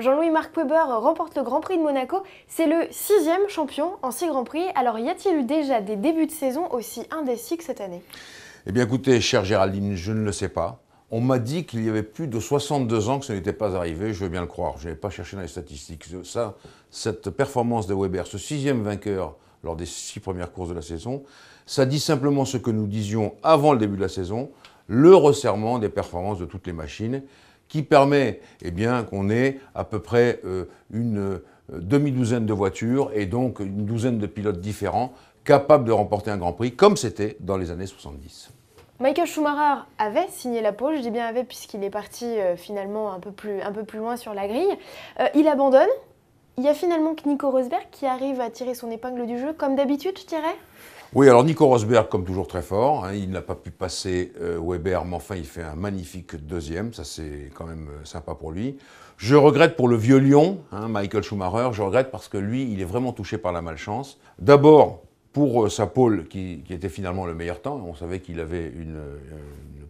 Jean-Louis Marc Weber remporte le Grand Prix de Monaco. C'est le sixième champion en six Grands Prix. Alors y a-t-il eu déjà des débuts de saison aussi indécis que cette année Eh bien écoutez, chère Géraldine, je ne le sais pas. On m'a dit qu'il y avait plus de 62 ans que ce n'était pas arrivé, je veux bien le croire. Je n'ai pas cherché dans les statistiques. Ça, cette performance de Weber, ce sixième vainqueur lors des six premières courses de la saison, ça dit simplement ce que nous disions avant le début de la saison, le resserrement des performances de toutes les machines qui permet eh bien, qu'on ait à peu près euh, une euh, demi-douzaine de voitures et donc une douzaine de pilotes différents capables de remporter un Grand Prix, comme c'était dans les années 70. Michael Schumacher avait signé la peau, je dis bien avait puisqu'il est parti euh, finalement un peu, plus, un peu plus loin sur la grille. il abandonne. Il y a finalement que Nico Rosberg qui arrive à tirer son épingle du jeu, comme d'habitude, je dirais oui, alors Nico Rosberg, comme toujours très fort, hein, il n'a pas pu passer euh, Weber, mais enfin il fait un magnifique deuxième, ça c'est quand même euh, sympa pour lui. Je regrette pour le vieux lion, hein, Michael Schumacher, je regrette parce que lui, il est vraiment touché par la malchance. D'abord, pour euh, sa pole, qui, était finalement le meilleur temps, on savait qu'il avait une,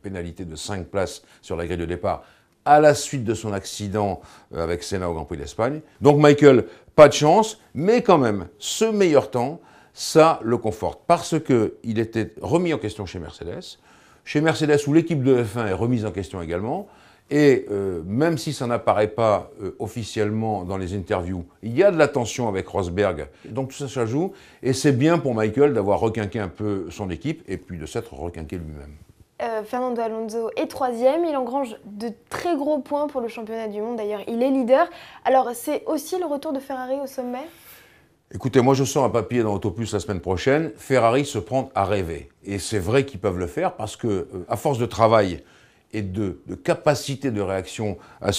pénalité de 5 places sur la grille de départ, à la suite de son accident avec Senna au Grand Prix d'Espagne. Donc Michael, pas de chance, mais quand même, ce meilleur temps, ça le conforte, parce qu'il était remis en question chez Mercedes, chez Mercedes où l'équipe de F1 est remise en question également, et euh, même si ça n'apparaît pas euh, officiellement dans les interviews, il y a de la tension avec Rosberg. Donc tout ça, ça joue. Et c'est bien pour Michael d'avoir requinqué un peu son équipe et puis de s'être requinqué lui-même. Euh, Fernando Alonso est troisième. Il engrange de très gros points pour le championnat du monde. D'ailleurs, il est leader. Alors, c'est aussi le retour de Ferrari au sommet Écoutez, moi je sors un papier dans Autoplus la semaine prochaine, Ferrari se prend à rêver. Et c'est vrai qu'ils peuvent le faire parce que, euh, à force de travail et de, capacité de réaction à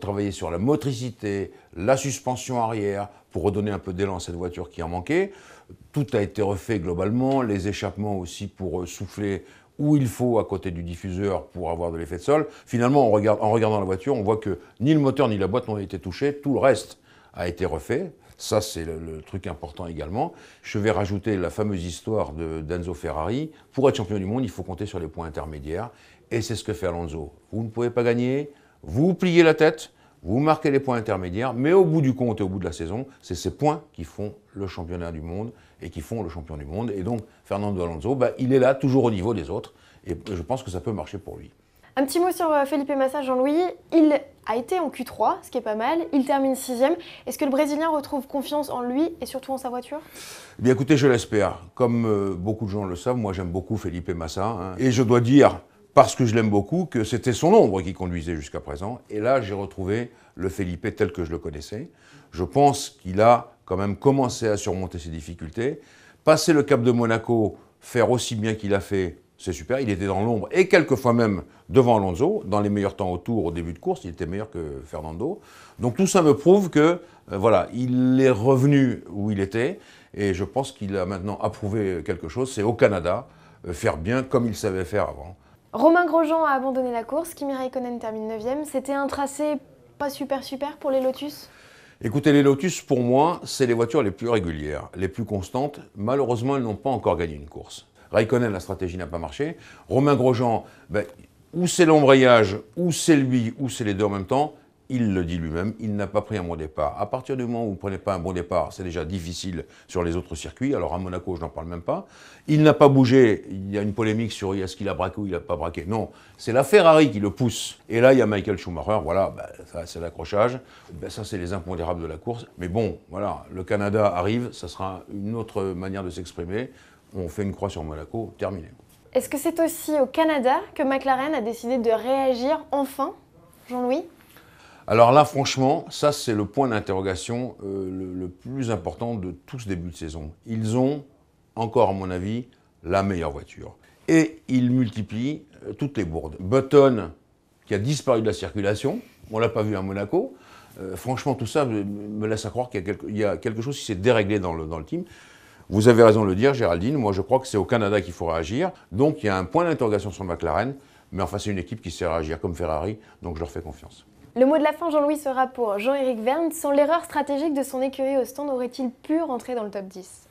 travailler sur la motricité, la suspension arrière, pour redonner un peu d'élan à cette voiture qui en manquait, tout a été refait globalement, les échappements aussi pour euh, souffler où il faut à côté du diffuseur pour avoir de l'effet de sol. Finalement, en regardant la voiture, on voit que ni le moteur ni la boîte n'ont été touchés, tout le reste a été refait, ça, c'est le, truc important également. Je vais rajouter la fameuse histoire d'Enzo Ferrari. Pour être champion du monde, il faut compter sur les points intermédiaires. Et c'est ce que fait Alonso. Vous ne pouvez pas gagner, vous pliez la tête, vous marquez les points intermédiaires, mais au bout du compte et au bout de la saison, c'est ces points qui font le championnat du monde et qui font le champion du monde. Et donc, Fernando Alonso, bah, il est là, toujours au niveau des autres. Et je pense que ça peut marcher pour lui. Un petit mot sur euh, Felipe Massa, Jean-Louis. Il a été en Q3, ce qui est pas mal. Il termine sixième. Est-ce que le Brésilien retrouve confiance en lui et surtout en sa voiture eh Bien écoutez, je l'espère. Comme euh, beaucoup de gens le savent, moi j'aime beaucoup Felipe Massa. Hein. Et je dois dire, parce que je l'aime beaucoup, que c'était son ombre qui conduisait jusqu'à présent. Et là, j'ai retrouvé le Felipe tel que je le connaissais. Je pense qu'il a quand même commencé à surmonter ses difficultés. Passer le cap de Monaco, faire aussi bien qu'il a fait c'est super. Il était dans l'ombre et quelquefois même devant Alonso. Dans les meilleurs temps autour, au début de course, il était meilleur que Fernando. Donc tout ça me prouve que, euh, voilà, il est revenu où il était. Et je pense qu'il a maintenant approuvé quelque chose. C'est au Canada, euh, faire bien comme il savait faire avant. Romain Grosjean a abandonné la course. Kimi Raikkonen termine 9 e C'était un tracé pas super super pour les Lotus Écoutez, les Lotus, pour moi, c'est les voitures les plus régulières, les plus constantes. Malheureusement, elles n'ont pas encore gagné une course. Raikkonen, la stratégie n'a pas marché. Romain Grosjean, ben, ou c'est l'embrayage, ou c'est lui, ou c'est les deux en même temps. Il le dit lui-même, il n'a pas pris un bon départ. À partir du moment où vous ne prenez pas un bon départ, c'est déjà difficile sur les autres circuits. Alors à Monaco, je n'en parle même pas. Il n'a pas bougé. Il y a une polémique sur est-ce qu'il a braqué ou il n'a pas braqué. Non, c'est la Ferrari qui le pousse. Et là, il y a Michael Schumacher. Voilà, ben, c'est l'accrochage. Ben, ça c'est les impondérables de la course. Mais bon, voilà, le Canada arrive. Ça sera une autre manière de s'exprimer on fait une croix sur Monaco, terminé. Est-ce que c'est aussi au Canada que McLaren a décidé de réagir enfin, Jean-Louis Alors là, franchement, ça c'est le point d'interrogation euh, le, plus important de tout ce début de saison. Ils ont, encore à mon avis, la meilleure voiture. Et ils multiplient euh, toutes les bourdes. Button, qui a disparu de la circulation, on ne l'a pas vu à Monaco. Euh, franchement, tout ça me, laisse à croire qu'il y, a quelque chose qui s'est déréglé dans le team. Vous avez raison de le dire, Géraldine. Moi, je crois que c'est au Canada qu'il faut réagir. Donc, il y a un point d'interrogation sur McLaren. Mais enfin, c'est une équipe qui sait réagir comme Ferrari. Donc, je leur fais confiance. Le mot de la fin, Jean-Louis, sera pour Jean-Éric Verne. Sans l'erreur stratégique de son écurie au stand, aurait-il pu rentrer dans le top 10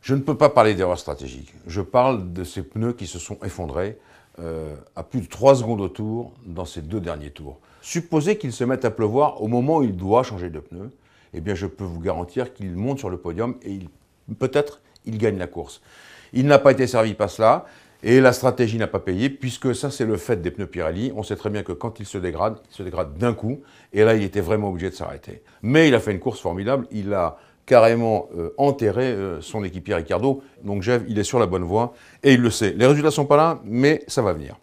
Je ne peux pas parler d'erreur stratégique. Je parle de ces pneus qui se sont effondrés euh, à plus de 3 secondes au tour dans ces deux derniers tours. Supposez qu'ils se mettent à pleuvoir au moment où il doit changer de pneu, eh bien je peux vous garantir qu'il monte sur le podium et il peut-être il gagne la course. Il n'a pas été servi par cela. Et la stratégie n'a pas payé, puisque ça, c'est le fait des pneus Pirelli. On sait très bien que quand ils se dégradent, ils se dégradent d'un coup. Et là, il était vraiment obligé de s'arrêter. Mais il a fait une course formidable. Il a carrément euh, enterré euh, son équipier Ricardo. Donc, Jeff, il est sur la bonne voie. Et il le sait. Les résultats ne sont pas là, mais ça va venir.